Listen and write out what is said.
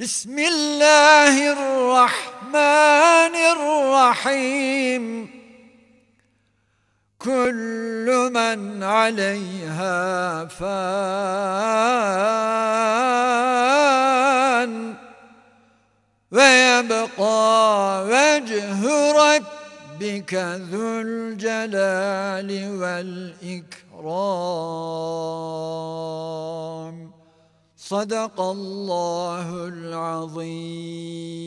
بسم الله الرحمن الرحيم كل من عليها فان ويبقى وجه ربك ذو الجلال والإكرام صدق الله العظيم